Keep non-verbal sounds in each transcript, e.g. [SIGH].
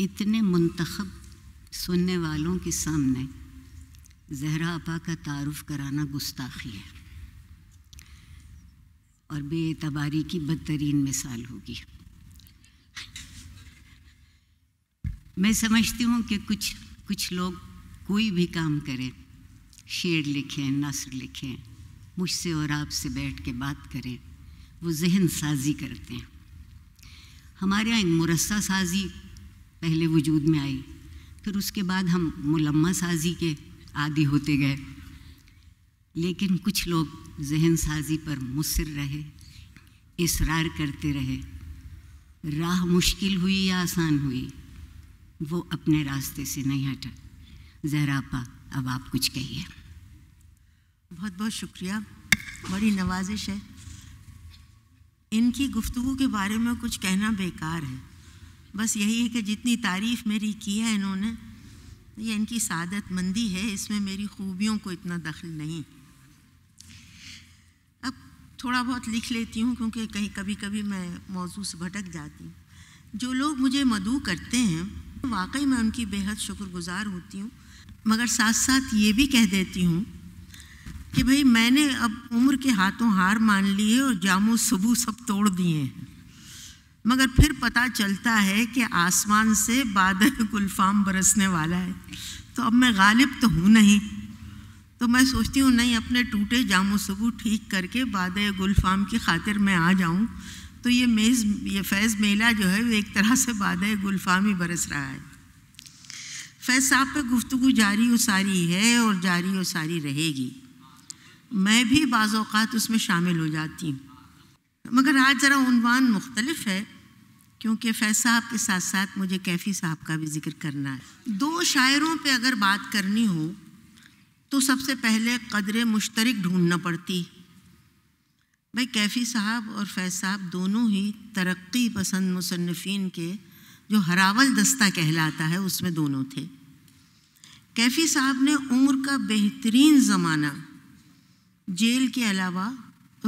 इतने मंतखब सुनने वालों के सामने जहरा आपा का तारफ़ कराना गुस्ताखी है और बेतबारी की बदतरीन मिसाल होगी मैं समझती हूँ कि कुछ कुछ लोग कोई भी काम करें शेर लिखें नसर लिखें मुझसे और आपसे बैठ के बात करें वो जहन साजी करते हैं हमारे यहाँ एक मुरसा साजी पहले वजूद में आई फिर उसके बाद हम मुलम्मा साजी के आदि होते गए लेकिन कुछ लोग जहन साजी पर मुसर रहे इसरार करते रहे राह मुश्किल हुई या आसान हुई वो अपने रास्ते से नहीं हटा जहरापा अब आप कुछ कहिए बहुत बहुत शुक्रिया बड़ी नवाजिश है इनकी गुफ्तु के बारे में कुछ कहना बेकार है बस यही है कि जितनी तारीफ मेरी की है इन्होंने ये इनकी सादत मंदी है इसमें मेरी खूबियों को इतना दखल नहीं अब थोड़ा बहुत लिख लेती हूँ क्योंकि कहीं कभी कभी मैं मौजू से भटक जाती हूँ जो लोग मुझे मधु करते हैं वाकई मैं उनकी बेहद शुक्रगुजार होती हूँ मगर साथ साथ ये भी कह देती हूँ कि भाई मैंने अब उम्र के हाथों हार मान ली है और जामो सबू सब तोड़ दिए हैं मगर फिर पता चलता है कि आसमान से बादल [LAUGHS] गुलफाम बरसने वाला है तो अब मैं गालिब तो हूँ नहीं तो मैं सोचती हूँ नहीं अपने टूटे जामो सबू ठीक करके बाद गुलफाम की खातिर मैं आ जाऊँ तो ये मेज़ ये फैज़ मेला जो है वो एक तरह से बाद गुलफाम ही बरस रहा है फैज़ साहब पे गुफ्तु जारी व सारी है और जारी व सारी रहेगी मैं भी बाज़ात उसमें शामिल हो जाती हूँ मगर आज ज़रा उनवान मुख्तलफ है क्योंकि फैज साहब के साथ साथ मुझे कैफ़ी साहब का भी जिक्र करना है दो शायरों पे अगर बात करनी हो तो सबसे पहले कदर मुश्तरक ढूंढना पड़ती भाई कैफ़ी साहब और फैज साहब दोनों ही तरक्की पसंद मुसनफिन के जो हरावल दस्ता कहलाता है उसमें दोनों थे कैफ़ी साहब ने उम्र का बेहतरीन ज़माना जेल के अलावा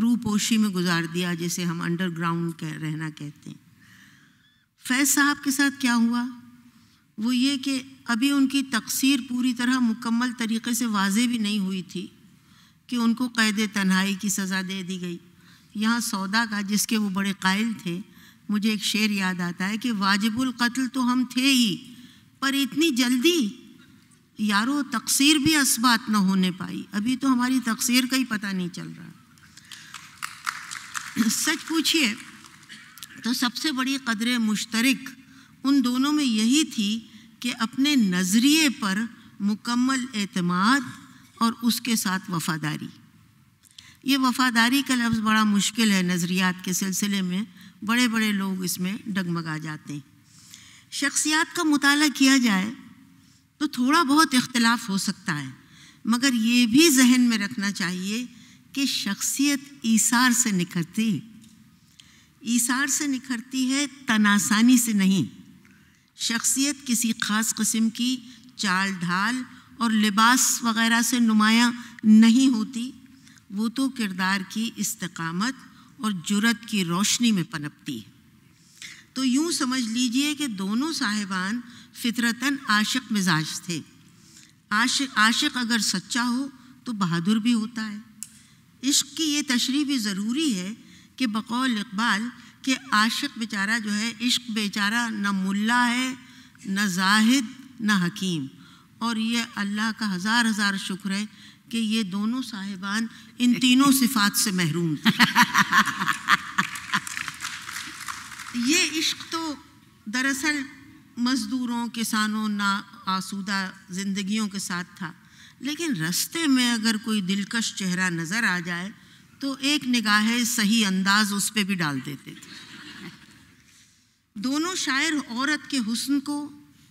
रूपोशी में गुजार दिया जिसे हम अंडरग्राउंड रहना कहते हैं फैज साहब के साथ क्या हुआ वो ये कि अभी उनकी तकसीर पूरी तरह मुकम्मल तरीके से वाज भी नहीं हुई थी कि उनको कैद तन्हाई की सज़ा दे दी गई यहाँ सौदा का जिसके वो बड़े कायल थे मुझे एक शेर याद आता है कि वाजिबुल कत्ल तो हम थे ही पर इतनी जल्दी यारो तकसीर भी असबात न होने पाई अभी तो हमारी तकसीर का ही पता नहीं चल रहा सच पूछिए तो सबसे बड़ी कदर मुश्तरक उन दोनों में यही थी कि अपने नज़रिए पर मुकम्मल एतमाद और उसके साथ वफादारी ये वफादारी का लफ्ज़ बड़ा मुश्किल है नज़रियात के सिलसिले में बड़े बड़े लोग इसमें डगमगा जाते हैं शख्सियात का मताल किया जाए तो थोड़ा बहुत इख्तलाफ हो सकता है मगर ये भी जहन में रखना चाहिए कि शख्सियत ईसार से निकलती है ईसार से निखरती है तनासानी से नहीं शख्सियत किसी ख़ास कस्म की चाल ढाल और लिबास वगैरह से नुमाया नहीं होती वो तो किरदार की इस्तकामत और जुरत की रोशनी में पनपती है तो यूँ समझ लीजिए कि दोनों साहिबान फितरतन आशिक मिजाज थे आशिक आशिक अगर सच्चा हो तो बहादुर भी होता है इश्क की ये तशरी भी ज़रूरी है कि बकौल इकबाल के आशिक बेचारा जो है इश्क बेचारा न मुल्ला है न जाहिद न हकीम और ये अल्लाह का हज़ार हज़ार शुक्र है कि ये दोनों साहिबान इन तीनों सिफात से महरूम थे [LAUGHS] ये इश्क तो दरअसल मज़दूरों किसानों ना आसूदा ज़िंदगियों के साथ था लेकिन रास्ते में अगर कोई दिलकश चेहरा नज़र आ जाए तो एक निगाह सही अंदाज उस पर भी डाल देते थे दोनों शायर औरत के हुस्न को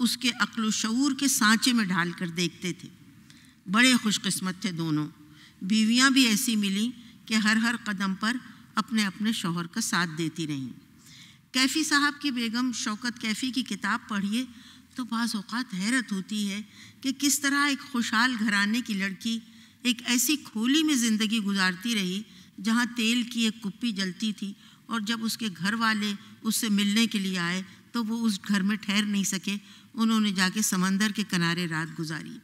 उसके अक्ल शूर के सांचे में ढाल कर देखते थे बड़े खुशकस्मत थे दोनों बीवियाँ भी ऐसी मिली कि हर हर कदम पर अपने अपने शोहर का साथ देती रहीं कैफ़ी साहब की बेगम शौकत कैफ़ी की किताब पढ़िए तो बाज़ हैरत होती है कि किस तरह एक खुशहाल घराने की लड़की एक ऐसी खोली में ज़िंदगी गुजारती रही जहाँ तेल की एक कुप्पी जलती थी और जब उसके घर वाले उससे मिलने के लिए आए तो वो उस घर में ठहर नहीं सके उन्होंने जाके समंदर के किनारे रात गुजारी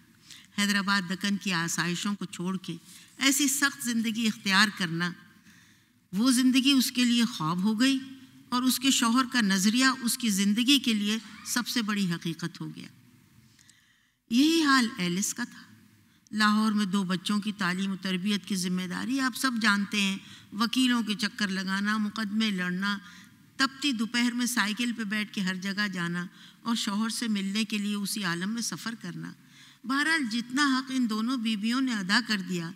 हैदराबाद दक्कन की आसाइशों को छोड़ के ऐसी सख्त ज़िंदगी इख्तियार करना वो ज़िंदगी उसके लिए ख्वाब हो गई और उसके शोहर का नज़रिया उसकी ज़िंदगी के लिए सबसे बड़ी हकीकत हो गया यही हाल एलिस का था लाहौर में दो बच्चों की तालीम और तरबियत की जिम्मेदारी आप सब जानते हैं वकीलों के चक्कर लगाना मुकदमे लड़ना तपती दोपहर में साइकिल पर बैठ के हर जगह जाना और शोहर से मिलने के लिए उसी आलम में सफ़र करना बहरहाल जितना हक इन दोनों बीबियों ने अदा कर दिया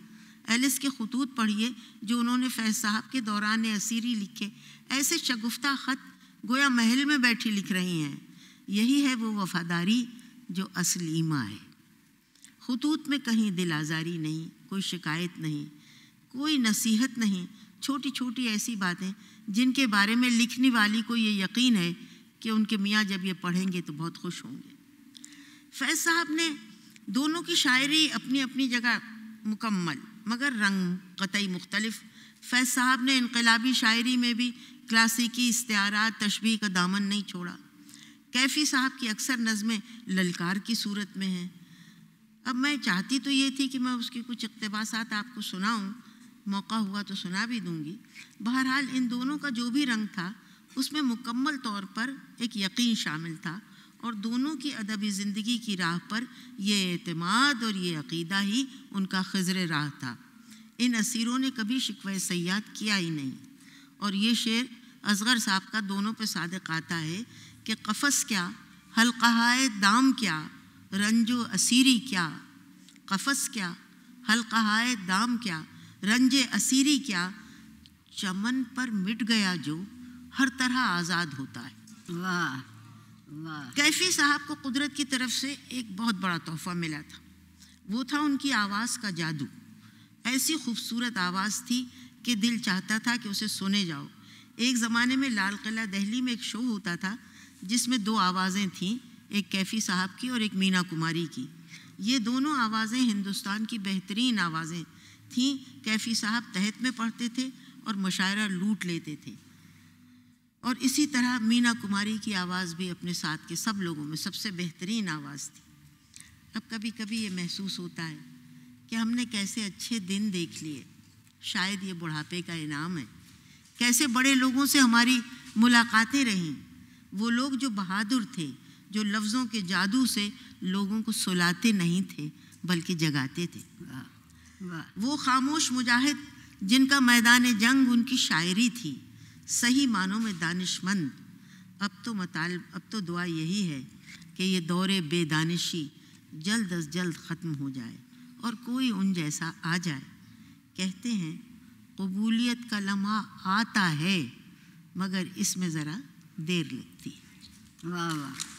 एलिस के खतूत पढ़िए जो उन्होंने फैज साहब के दौरान असीरी लिखे ऐसे शगुफ्ता ख़त गोया महल में बैठी लिख रही हैं यही है वो वफादारी जो असलीमा है खतूत में कहीं दिल आज़ारी नहीं कोई शिकायत नहीं कोई नसीहत नहीं छोटी छोटी ऐसी बातें जिनके बारे में लिखने वाली को ये यकीन है कि उनके मियाँ जब ये पढ़ेंगे तो बहुत खुश होंगे फैज़ साहब ने दोनों की शायरी अपनी अपनी जगह मुकम्मल मगर रंग कतई मुख्तलफ फैज़ साहब ने इनकलाबी शायरी में भी क्लासिकी इस्तारात तशबी का दामन नहीं छोड़ा कैफ़ी साहब की अक्सर नज़में ललकार की सूरत में हैं अब मैं चाहती तो ये थी कि मैं उसकी कुछ इकतबासात आपको सुनाऊँ मौका हुआ तो सुना भी दूंगी बहरहाल इन दोनों का जो भी रंग था उसमें मुकम्मल तौर पर एक यकीन शामिल था और दोनों की अदबी ज़िंदगी की राह पर यह अतमाद और ये अकीदा ही उनका खजर राह था इन असीरों ने कभी शिकव सयाद किया ही नहीं और ये शेर असगर साहब का दोनों पे सादक आता है कि कफ़स क्या हल्का दाम क्या रंजो असीरी क्या कफस क्या हल्का हलकहाय दाम क्या रंजे असीरी क्या चमन पर मिट गया जो हर तरह आज़ाद होता है वाह वाह कैफी साहब को कुदरत की तरफ से एक बहुत बड़ा तोहफा मिला था वो था उनकी आवाज़ का जादू ऐसी खूबसूरत आवाज़ थी कि दिल चाहता था कि उसे सुने जाओ एक ज़माने में लाल किला दहली में एक शो होता था जिसमें दो आवाज़ें थीं एक कैफ़ी साहब की और एक मीना कुमारी की ये दोनों आवाज़ें हिंदुस्तान की बेहतरीन आवाज़ें थीं कैफ़ी साहब तहत में पढ़ते थे और मुशायरा लूट लेते थे और इसी तरह मीना कुमारी की आवाज़ भी अपने साथ के सब लोगों में सबसे बेहतरीन आवाज़ थी अब कभी कभी ये महसूस होता है कि हमने कैसे अच्छे दिन देख लिए शायद ये बुढ़ापे का इनाम है कैसे बड़े लोगों से हमारी मुलाकातें रहीं वो लोग जो बहादुर थे जो लफ्ज़ों के जादू से लोगों को सुलाते नहीं थे बल्कि जगाते थे वो खामोश मुजाहिद जिनका मैदान जंग उनकी शायरी थी सही मानों में दानिशमंद अब तो मताल अब तो दुआ यही है कि ये दौरे बेदानिशी जल्द अज जल्द ख़त्म हो जाए और कोई उन जैसा आ जाए कहते हैं कबूलियत का लम्हा आता है मगर इसमें ज़रा देर लगती है वाह वाह